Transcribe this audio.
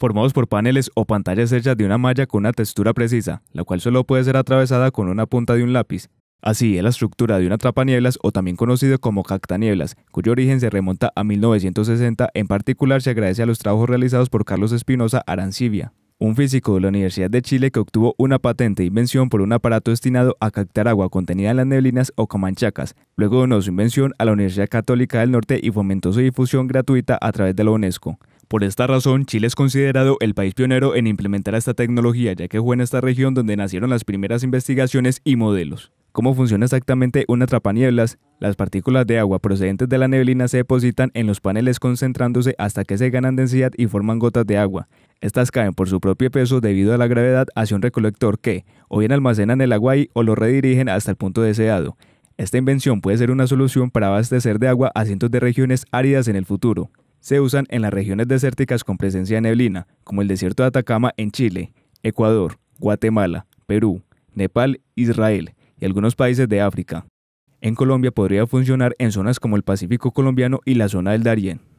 formados por paneles o pantallas hechas de una malla con una textura precisa, la cual solo puede ser atravesada con una punta de un lápiz. Así es la estructura de una trapanieblas o también conocido como cactanieblas, cuyo origen se remonta a 1960, en particular se agradece a los trabajos realizados por Carlos Espinosa Arancibia, un físico de la Universidad de Chile que obtuvo una patente de invención por un aparato destinado a cactar agua contenida en las neblinas o camanchacas. Luego donó su invención a la Universidad Católica del Norte y fomentó su difusión gratuita a través de la UNESCO. Por esta razón, Chile es considerado el país pionero en implementar esta tecnología, ya que fue en esta región donde nacieron las primeras investigaciones y modelos. ¿Cómo funciona exactamente una trapanieblas? Las partículas de agua procedentes de la neblina se depositan en los paneles concentrándose hasta que se ganan densidad y forman gotas de agua. Estas caen por su propio peso debido a la gravedad hacia un recolector que, o bien almacenan el agua ahí o lo redirigen hasta el punto deseado. Esta invención puede ser una solución para abastecer de agua a cientos de regiones áridas en el futuro se usan en las regiones desérticas con presencia de neblina, como el desierto de Atacama en Chile, Ecuador, Guatemala, Perú, Nepal, Israel y algunos países de África. En Colombia podría funcionar en zonas como el Pacífico colombiano y la zona del Darién.